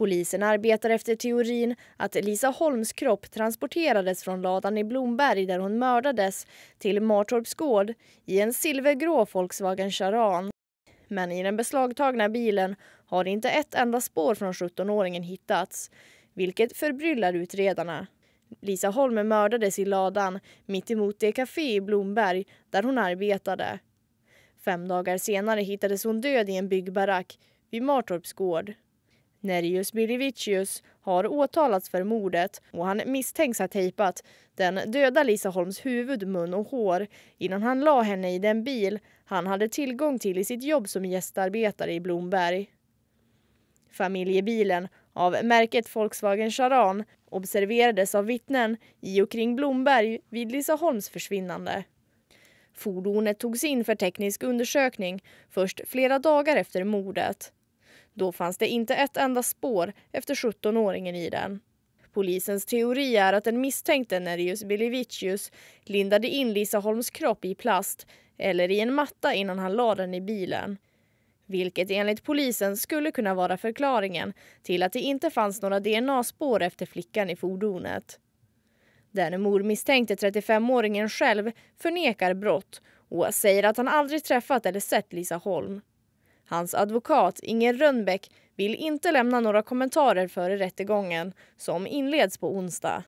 Polisen arbetar efter teorin att Lisa Holms kropp transporterades från ladan i Blomberg där hon mördades till Martorps gård i en silvergrå Volkswagen Charan. Men i den beslagtagna bilen har inte ett enda spår från 17-åringen hittats, vilket förbryllar utredarna. Lisa Holm mördades i ladan mitt emot det kafé i Blomberg där hon arbetade. Fem dagar senare hittades hon död i en byggbarack vid Martorps gård. Nerjus Bilivicius har åtalats för mordet och han misstänks ha tejpat den döda Lisa Holms huvud, mun och hår innan han la henne i den bil han hade tillgång till i sitt jobb som gästarbetare i Blomberg. Familjebilen av märket Volkswagen Charan observerades av vittnen i och kring Blomberg vid Lisa Holms försvinnande. Fordonet togs in för teknisk undersökning först flera dagar efter mordet. Då fanns det inte ett enda spår efter 17-åringen i den. Polisens teori är att den misstänkte Nerius Bilevicius lindade in Lisa Holms kropp i plast eller i en matta innan han lade den i bilen. Vilket enligt polisen skulle kunna vara förklaringen till att det inte fanns några DNA-spår efter flickan i fordonet. Den mormisstänkte 35-åringen själv förnekar brott och säger att han aldrig träffat eller sett Lisa Holm. Hans advokat Inger Rönnbäck vill inte lämna några kommentarer före rättegången som inleds på onsdag.